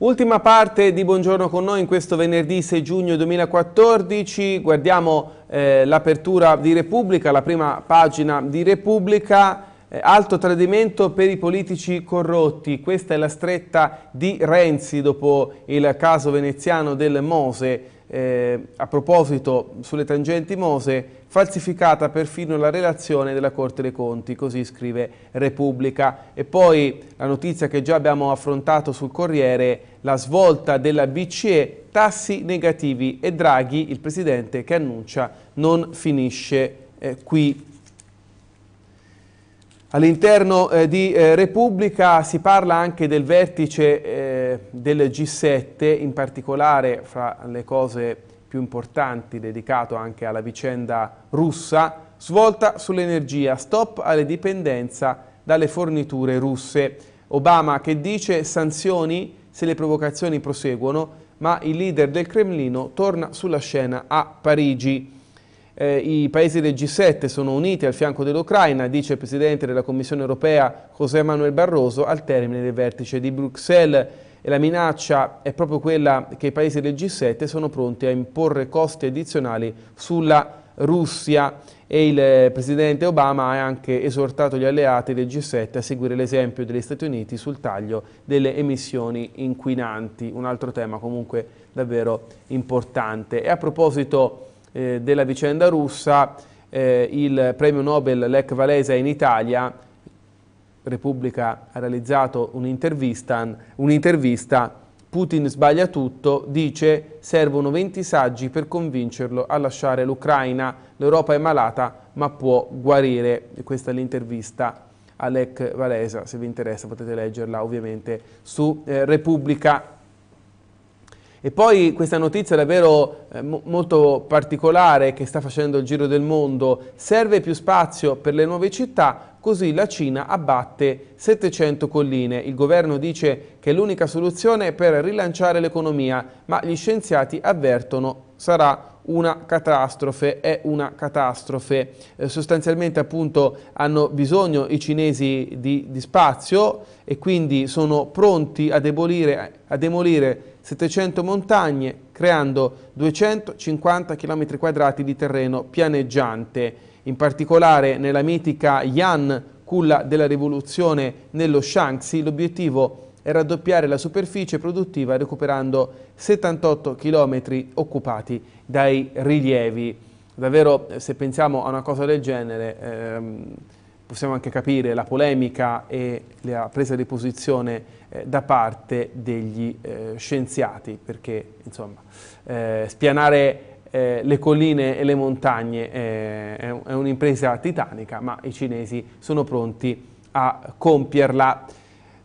Ultima parte di Buongiorno con noi in questo venerdì 6 giugno 2014, guardiamo eh, l'apertura di Repubblica, la prima pagina di Repubblica, eh, alto tradimento per i politici corrotti, questa è la stretta di Renzi dopo il caso veneziano del Mose, eh, a proposito sulle tangenti Mose, falsificata perfino la relazione della Corte dei Conti, così scrive Repubblica. E poi la notizia che già abbiamo affrontato sul Corriere, la svolta della BCE, tassi negativi e Draghi, il presidente che annuncia, non finisce eh, qui. All'interno eh, di eh, Repubblica si parla anche del vertice eh, del G7, in particolare fra le cose più importanti dedicato anche alla vicenda russa, svolta sull'energia, stop alle dipendenza dalle forniture russe. Obama che dice sanzioni se le provocazioni proseguono, ma il leader del Cremlino torna sulla scena a Parigi. Eh, I paesi del G7 sono uniti al fianco dell'Ucraina, dice il presidente della Commissione europea José Manuel Barroso al termine del vertice di Bruxelles e la minaccia è proprio quella che i paesi del G7 sono pronti a imporre costi addizionali sulla Russia e il eh, presidente Obama ha anche esortato gli alleati del G7 a seguire l'esempio degli Stati Uniti sul taglio delle emissioni inquinanti, un altro tema comunque davvero importante. E a proposito eh, della vicenda russa, eh, il premio Nobel Lech Walesa in Italia Repubblica ha realizzato un'intervista, un Putin sbaglia tutto, dice servono 20 saggi per convincerlo a lasciare l'Ucraina, l'Europa è malata ma può guarire, questa è l'intervista a Lech Valesa, se vi interessa potete leggerla ovviamente su eh, Repubblica. E poi questa notizia davvero eh, molto particolare che sta facendo il giro del mondo, serve più spazio per le nuove città, Così la Cina abbatte 700 colline. Il governo dice che l'unica soluzione per rilanciare l'economia, ma gli scienziati avvertono sarà una catastrofe, è una catastrofe. Eh, sostanzialmente appunto hanno bisogno i cinesi di, di spazio e quindi sono pronti a, debolire, a demolire 700 montagne creando 250 km quadrati di terreno pianeggiante in particolare nella mitica Yan, culla della rivoluzione nello Shanxi, l'obiettivo è raddoppiare la superficie produttiva recuperando 78 km occupati dai rilievi. Davvero, se pensiamo a una cosa del genere, ehm, possiamo anche capire la polemica e la presa di posizione eh, da parte degli eh, scienziati, perché insomma, eh, spianare eh, le colline e le montagne eh, è un'impresa titanica, ma i cinesi sono pronti a compierla.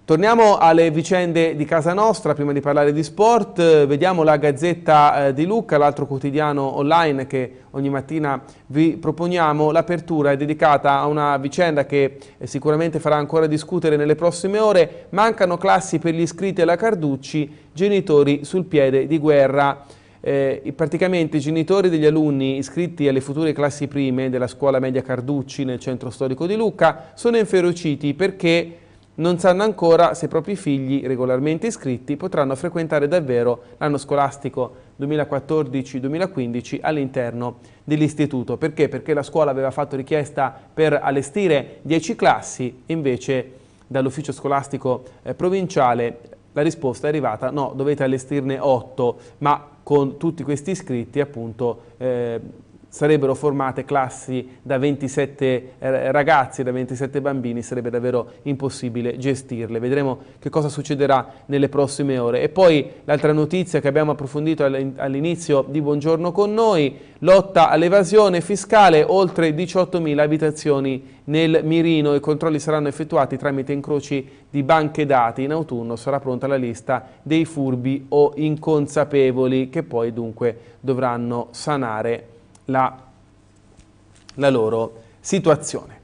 Torniamo alle vicende di casa nostra, prima di parlare di sport, eh, vediamo la Gazzetta eh, di Lucca, l'altro quotidiano online che ogni mattina vi proponiamo. L'apertura è dedicata a una vicenda che eh, sicuramente farà ancora discutere nelle prossime ore. Mancano classi per gli iscritti alla Carducci, genitori sul piede di guerra. Eh, praticamente i genitori degli alunni iscritti alle future classi prime della scuola media Carducci nel centro storico di Lucca sono inferociti perché non sanno ancora se i propri figli regolarmente iscritti potranno frequentare davvero l'anno scolastico 2014-2015 all'interno dell'istituto. Perché? Perché la scuola aveva fatto richiesta per allestire 10 classi, invece dall'ufficio scolastico eh, provinciale la risposta è arrivata no, dovete allestirne 8, ma con tutti questi iscritti appunto eh, sarebbero formate classi da 27 eh, ragazzi, da 27 bambini, sarebbe davvero impossibile gestirle. Vedremo che cosa succederà nelle prossime ore. E poi l'altra notizia che abbiamo approfondito all'inizio di Buongiorno con noi, lotta all'evasione fiscale, oltre 18.000 abitazioni nel mirino, i controlli saranno effettuati tramite incroci di banche dati, in autunno sarà pronta la lista dei furbi o inconsapevoli che poi dunque dovranno sanare la, la loro situazione.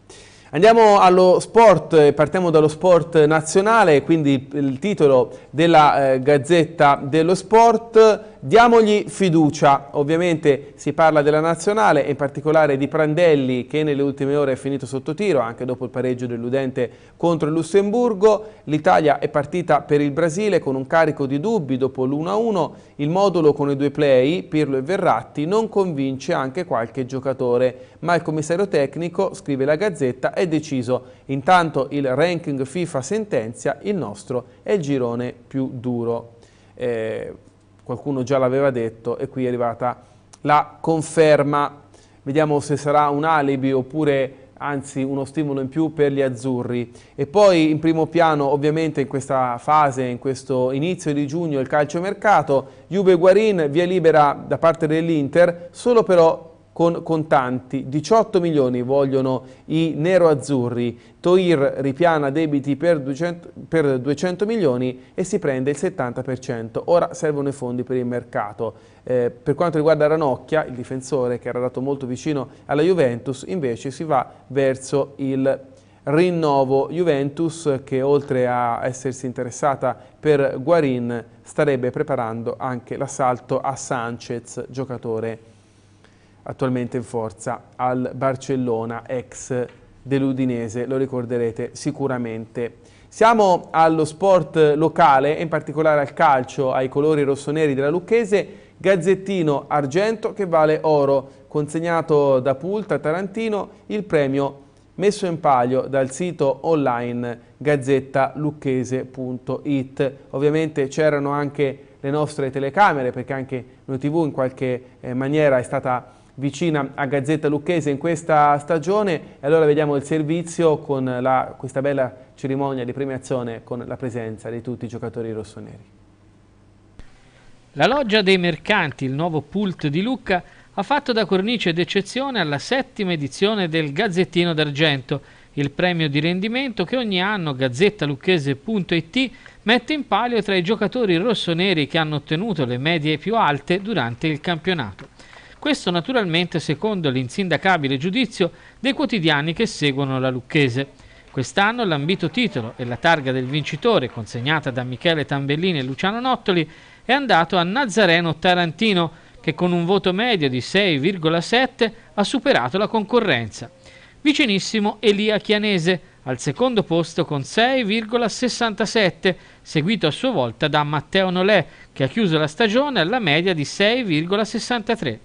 Andiamo allo sport, eh, partiamo dallo sport nazionale, quindi il titolo della eh, Gazzetta dello Sport diamogli fiducia. Ovviamente si parla della nazionale e in particolare di Prandelli che nelle ultime ore è finito sotto tiro anche dopo il pareggio dell'Udente contro il Lussemburgo. L'Italia è partita per il Brasile con un carico di dubbi dopo l'1-1. Il modulo con i due play, Pirlo e Verratti, non convince anche qualche giocatore. Ma il commissario tecnico, scrive la Gazzetta, è deciso. Intanto il ranking FIFA sentenzia il nostro è il girone più duro. Eh, qualcuno già l'aveva detto e qui è arrivata la conferma. Vediamo se sarà un alibi oppure anzi uno stimolo in più per gli azzurri. E poi in primo piano ovviamente in questa fase, in questo inizio di giugno, il calcio mercato, Juve Guarin via libera da parte dell'Inter, solo però con contanti, 18 milioni vogliono i nero-azzurri, Toir ripiana debiti per 200, per 200, milioni e si prende il 70%, ora servono i fondi per il mercato. Eh, per quanto riguarda Ranocchia, il difensore che era dato molto vicino alla Juventus, invece si va verso il rinnovo Juventus che oltre a essersi interessata per Guarin starebbe preparando anche l'assalto a Sanchez, giocatore attualmente in forza al Barcellona, ex dell'Udinese, lo ricorderete sicuramente. Siamo allo sport locale, in particolare al calcio, ai colori rossoneri della Lucchese, Gazzettino Argento che vale oro, consegnato da Pulta Tarantino il premio messo in palio dal sito online gazzettalucchese.it. Ovviamente c'erano anche le nostre telecamere perché anche noi TV in qualche eh, maniera è stata vicina a Gazzetta Lucchese in questa stagione e allora vediamo il servizio con la, questa bella cerimonia di premiazione con la presenza di tutti i giocatori rossoneri. La loggia dei mercanti, il nuovo pult di Lucca, ha fatto da cornice d'eccezione alla settima edizione del Gazzettino d'Argento, il premio di rendimento che ogni anno gazzettalucchese.it mette in palio tra i giocatori rossoneri che hanno ottenuto le medie più alte durante il campionato. Questo naturalmente secondo l'insindacabile giudizio dei quotidiani che seguono la Lucchese. Quest'anno l'ambito titolo e la targa del vincitore, consegnata da Michele Tambellini e Luciano Nottoli, è andato a Nazareno Tarantino, che con un voto medio di 6,7 ha superato la concorrenza. Vicinissimo Elia Chianese, al secondo posto con 6,67, seguito a sua volta da Matteo Nolè, che ha chiuso la stagione alla media di 6,63.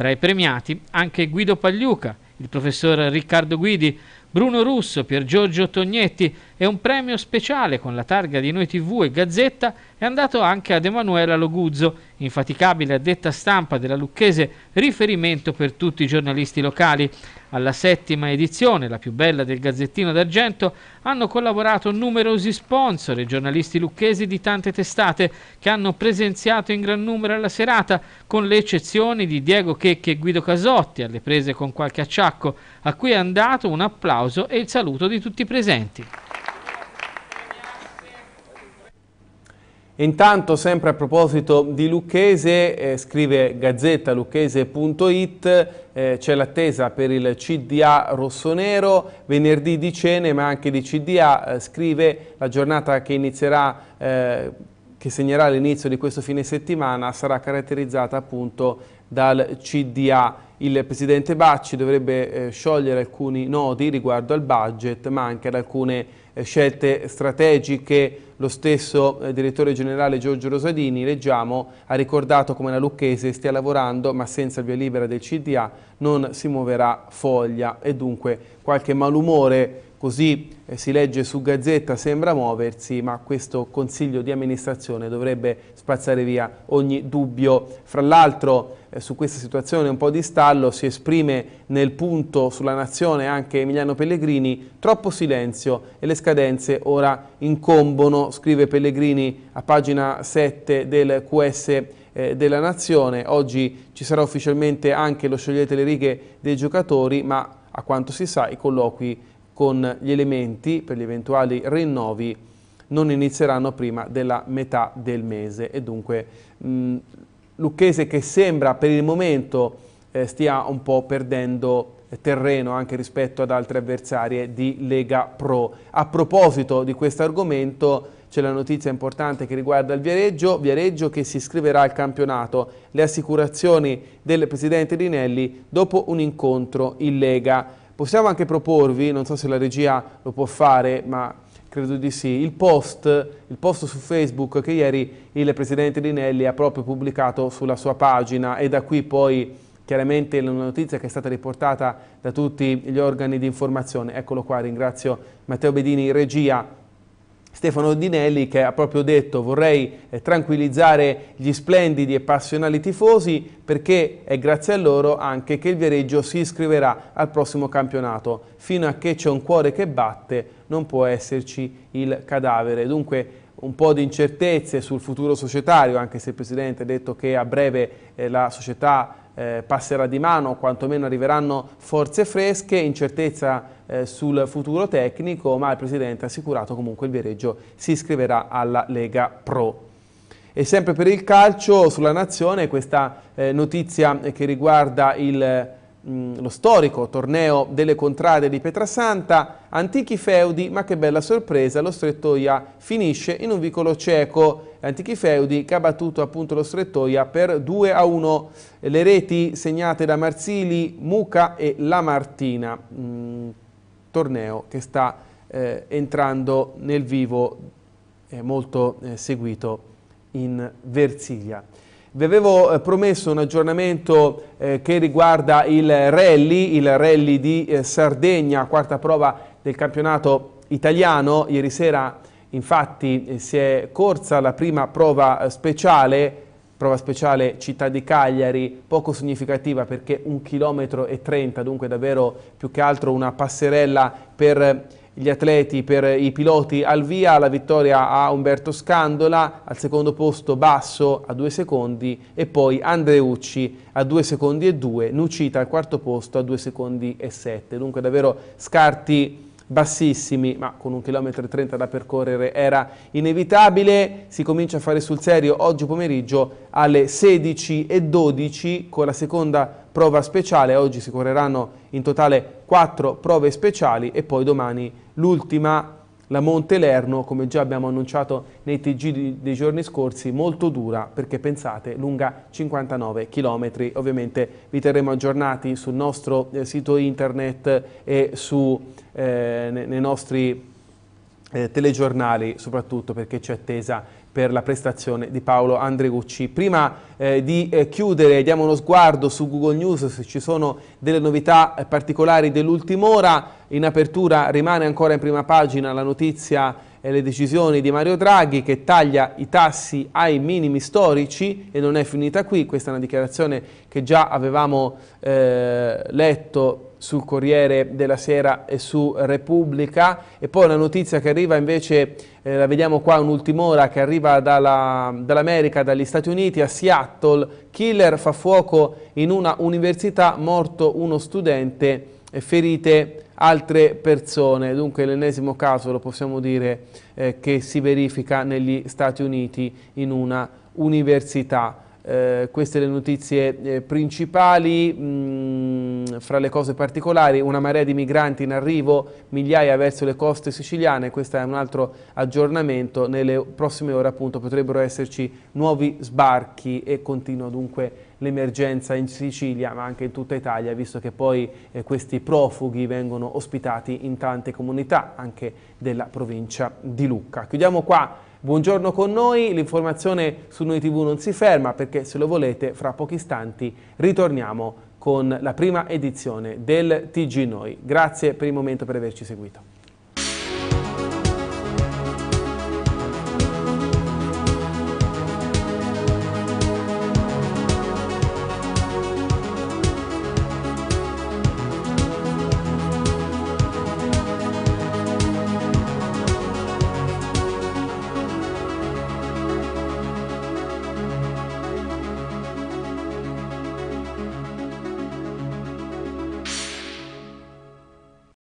Tra i premiati anche Guido Pagliuca, il professor Riccardo Guidi, Bruno Russo, Pier Giorgio Tognetti, e un premio speciale con la targa di Noi TV e Gazzetta è andato anche ad Emanuela Loguzzo, infaticabile addetta stampa della Lucchese, riferimento per tutti i giornalisti locali. Alla settima edizione, la più bella del Gazzettino d'Argento, hanno collaborato numerosi sponsor e giornalisti lucchesi di tante testate che hanno presenziato in gran numero alla serata, con le eccezioni di Diego Checchi e Guido Casotti, alle prese con qualche acciacco, a cui è andato un applauso e il saluto di tutti i presenti. Intanto, sempre a proposito di Lucchese, eh, scrive gazzettalucchese.it, eh, c'è l'attesa per il CDA rossonero, venerdì di cene ma anche di CDA, eh, scrive la giornata che inizierà eh, che segnerà l'inizio di questo fine settimana sarà caratterizzata appunto dal CDA. Il presidente Bacci dovrebbe eh, sciogliere alcuni nodi riguardo al budget ma anche ad alcune eh, scelte strategiche, lo stesso eh, direttore generale Giorgio Rosadini, leggiamo, ha ricordato come la Lucchese stia lavorando ma senza via libera del CDA non si muoverà foglia e dunque qualche malumore così eh, si legge su Gazzetta sembra muoversi ma questo consiglio di amministrazione dovrebbe spazzare via ogni dubbio. Fra l'altro eh, su questa situazione un po' di stallo si esprime nel punto sulla nazione anche Emiliano Pellegrini, troppo silenzio e le scadenze ora incombono, scrive Pellegrini a pagina 7 del QS eh, della nazione, oggi ci sarà ufficialmente anche lo sciogliete le righe dei giocatori, ma a quanto si sa i colloqui con gli elementi per gli eventuali rinnovi non inizieranno prima della metà del mese e dunque mh, Lucchese che sembra per il momento eh, stia un po' perdendo terreno anche rispetto ad altre avversarie di Lega Pro. A proposito di questo argomento c'è la notizia importante che riguarda il Viareggio, Viareggio che si iscriverà al campionato, le assicurazioni del presidente Rinelli dopo un incontro in Lega. Possiamo anche proporvi, non so se la regia lo può fare, ma Credo di sì. Il post, il post, su Facebook che ieri il presidente Dinelli ha proprio pubblicato sulla sua pagina e da qui poi chiaramente la notizia che è stata riportata da tutti gli organi di informazione. Eccolo qua, ringrazio Matteo Bedini regia. Stefano Dinelli che ha proprio detto vorrei eh, tranquillizzare gli splendidi e passionali tifosi perché è grazie a loro anche che il Viareggio si iscriverà al prossimo campionato. Fino a che c'è un cuore che batte non può esserci il cadavere. Dunque un po' di incertezze sul futuro societario, anche se il Presidente ha detto che a breve eh, la società eh, passerà di mano, quantomeno arriveranno forze fresche, incertezza eh, sul futuro tecnico, ma il Presidente ha assicurato comunque il Viareggio si iscriverà alla Lega Pro. E sempre per il calcio sulla nazione questa eh, notizia che riguarda il lo storico torneo delle contrade di Pietrasanta, antichi feudi, ma che bella sorpresa, lo Strettoia finisce in un vicolo cieco, antichi feudi che ha battuto appunto lo Strettoia per 2 a 1, le reti segnate da Marzili, Muca e Lamartina, mm, torneo che sta eh, entrando nel vivo, è molto eh, seguito in Versiglia. Vi avevo eh, promesso un aggiornamento eh, che riguarda il rally, il rally di eh, Sardegna, quarta prova del campionato italiano. Ieri sera infatti si è corsa la prima prova speciale, prova speciale città di Cagliari, poco significativa perché un chilometro e trenta, dunque davvero più che altro una passerella per gli atleti per i piloti al via, la vittoria a Umberto Scandola, al secondo posto Basso a due secondi e poi Andreucci a due secondi e due, Nucita al quarto posto a due secondi e sette. Dunque davvero scarti bassissimi, ma con un chilometro e trenta da percorrere era inevitabile. Si comincia a fare sul serio oggi pomeriggio alle 16.12 con la seconda prova speciale, oggi si correranno in totale quattro prove speciali e poi domani l'ultima, la Monte Lerno, come già abbiamo annunciato nei TG dei giorni scorsi, molto dura perché pensate lunga 59 km. Ovviamente vi terremo aggiornati sul nostro eh, sito internet e su, eh, nei nostri eh, telegiornali soprattutto perché c'è attesa per la prestazione di Paolo Andregucci. Prima eh, di eh, chiudere diamo uno sguardo su Google News se ci sono delle novità eh, particolari dell'ultima ora. In apertura rimane ancora in prima pagina la notizia e le decisioni di Mario Draghi che taglia i tassi ai minimi storici e non è finita qui, questa è una dichiarazione che già avevamo eh, letto sul Corriere della Sera e su Repubblica e poi la notizia che arriva invece, eh, la vediamo qua un'ultima ora, che arriva dall'America, dall dagli Stati Uniti a Seattle, killer fa fuoco in una università, morto uno studente, ferite altre persone. Dunque l'ennesimo caso, lo possiamo dire, eh, che si verifica negli Stati Uniti in una università. Eh, queste le notizie eh, principali, mh, mm, fra le cose particolari una marea di migranti in arrivo, migliaia verso le coste siciliane, questo è un altro aggiornamento, nelle prossime ore appunto potrebbero esserci nuovi sbarchi e continua dunque l'emergenza in Sicilia ma anche in tutta Italia visto che poi eh, questi profughi vengono ospitati in tante comunità anche della provincia di Lucca. Chiudiamo qua Buongiorno con noi, l'informazione su Noi TV non si ferma perché se lo volete fra pochi istanti ritorniamo con la prima edizione del TG Noi. Grazie per il momento per averci seguito.